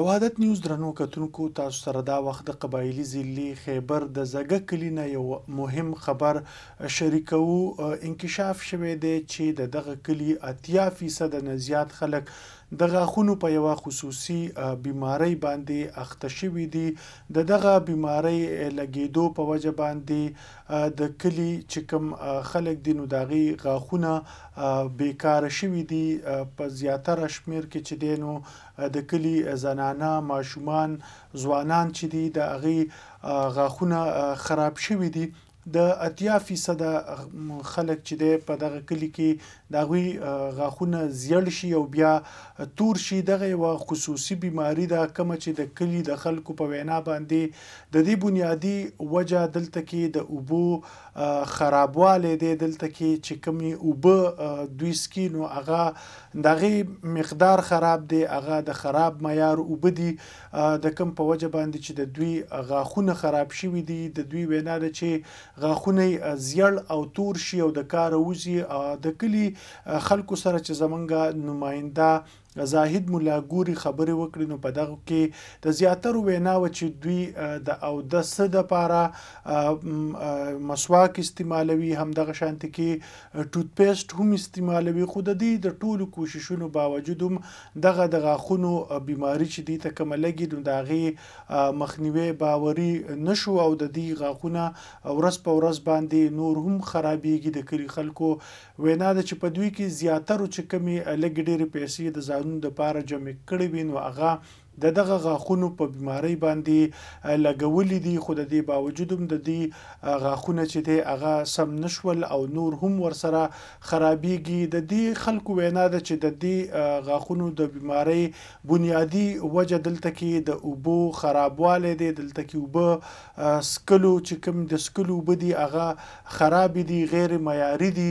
د وحدت نیوز درنو کتونکو تاسو سره دا وخت د قبایلی ضلع خیبر د زګه کلی نه یو مهم خبر شریکو انکشاف شوه دی چې د دغه کلی 80% نه زیات خلک د غاښونو په یو خصوصي بیماری باندې اخته شوی دی د دغه بیماری لګیدو په وجه باندې د کلی چې کوم خلک دي نو داغي غاښونه بیکار شوی دی په زیاتره شمیر کې چې دی نو د کلی زنانه ماشومان ځوانان چې دي د اغي غاښونه خراب شوی دي د اتیا فیصد خلک چې د په دغه کلی کې دا غوي غاخونه زیړ شي او بیا تور شي دغه یو خصوصي بیماری ده کوم چې د کلی د خلکو په وینا باندې د دې بنیادی وجه دلته کې د اوبو خرابواله دی دلته کې چې کمی اوبه دوی سکي نو هغه دغه مقدار خراب دی هغه د خراب معیار اوبه دي د کم په وجه باندې چې د دوی غاخونه خراب شوي دي د دوی وینا ده چې غاخونه زیړ او تور شي او د کار وځي د کلی خلکو سره چې زمونږه نماینده زاهد مولا ګوري خبرې وکړي نو په دغه کې د زیاترو ویناو چې دوی د او د څه د پاره مسواک استعمالوي هم دغه شانت کې ټوت پیسټ هم استعمالوي خو د دې د ټولو کوششونو باوجود هم دغه د غاخونو بیماری چې دې ته کومه لګي نو دغه مخنیوي باوري نشو او د دې غاخونه ورس په ورس باندې نور هم خرابېږي د کلی خلکو وینا د چ په دوی کې زیاتره چې کمی لګډېری پیسې د ځان کارونو د پاره جمع کړي وي نو هغه د دغه غاخونو په بیماری باندې لګولې دي خو د دې باوجود هم د دې غاخونه چې دی هغه سم نشول او نور هم ورسره خرابېږي د دې خلکو وینا ده چې د دې غاخونو د بیماری بنیادی وجه دلته کې د اوبو خرابواله دي دلته کې اوبه سکلو چې کوم د سکلو بدی هغه خراب دي غیر معیاري دي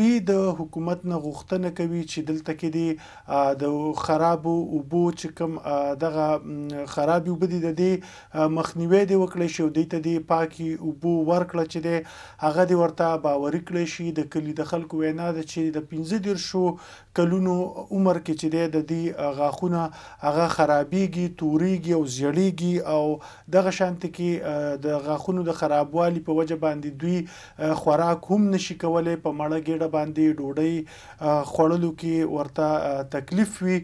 دوی د حکومت نه غوښتنه کوي چې دلته کې دي د خراب اوبو چې کوم د دغه خراب وبدي د دې مخنیوي دی وکړي شو د ته دی پاکي او بو ورکړه چې دی هغه دی ورته باور کړی شي د کلی د خلکو وینا ده چې د 15 شو کلونو عمر کې چې دی د دې غاخونه هغه خرابېږي توريږي او زیړېږي او دغه شانت کې د غاخونو د خرابوالي په وجه باندې دوی خوراک هم نشي کولای په مړه ګډه باندې ډوډۍ خوړلو کې ورته تکلیف وي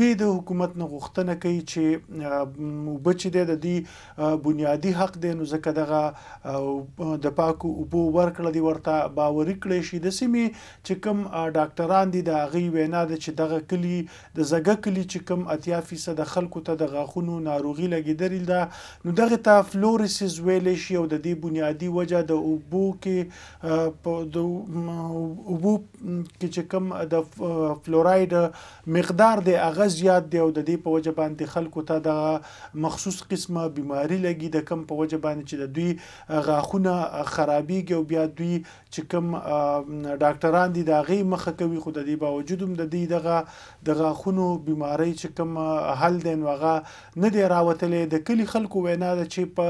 دوی د حکومت نه غوښتنه کوي چې بچ دی د دې بنیادی حق دی نو ځکه دغه د پاکو اوبو ورکړه دی ورته باور کړی شي د سیمې چې کوم ډاکټران دي د هغه کلی وینا ده چې دغه کلی د زګه کلی چې کم اتیا فیصد خلکو ته د غاښونو ناروغي لګیدل ده نو دغه ته فلوریسز ویل شي او د دې بنیادی وجه د اوبو کې په د اوبو کې چې کم د فلوراید مقدار د اغه زیات دی او د دې په وجه باندې خلکو ته د مخصوص قسمه بیماری لګي د کم په وجه باندې چې د دوی غاښونه خرابېږي او بیا دوی چې کم ډاکټران دي د هغې مخه کوي خو د دې باوجود باوجود هم د دې دغه د غاخونو بیماری چې کوم حل دی نو هغه نه دی راوتلې د کلی خلکو وینا ده چې په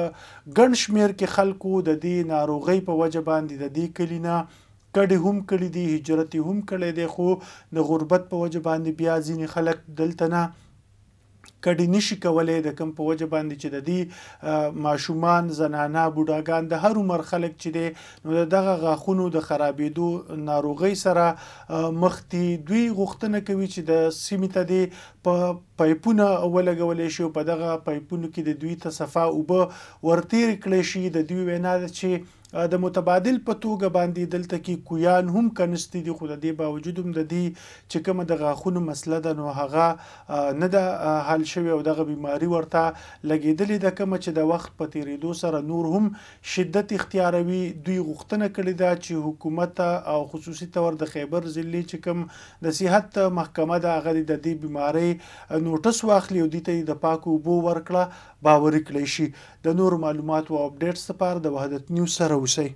ګڼ شمیر کې خلکو د دې ناروغي په وجه باندې د دې کلی نه کډې هم کړې دي هجرت هم کړې دي خو د غربت په وجه باندې بیا ځینې خلک دلته نه کډې نشي کولای د کم په وجه باندې چې د دې ماشومان زنانه بوډاګان د هر عمر خلک چې دي نو دغه غاخونو د خرابېدو ناروغي سره مخ دي دوی غوښتنه کوي چې د سیمې ته دي په پایپونه ولګولې شي په دغه پایپونو کې د دوی ته صفا اوبه ورتیر کړې شي د دوی وینا ده چې د متبادل په توګه باندې دلته کې کویان هم کنيستي دي خو د دې باوجود هم د دې چې کوم د غاخونو مسله ده نو هغه نه د حل شوی او دغه بیماری ورته لګیدلې د کوم چې د وخت په تیریدو سره نور هم شدت اختیاروي دوی غوښتنه کړې ده چې حکومت او خصوصي تور د خیبر ضلع چې کوم د صحت محکمه د هغه د دې بیماری نوټس واخلي او د دې ته د پاکو بو ورکړه باور کړئ شي د نور معلوماتو او اپډیټس لپاره د وحدت نیوز سره اوسئ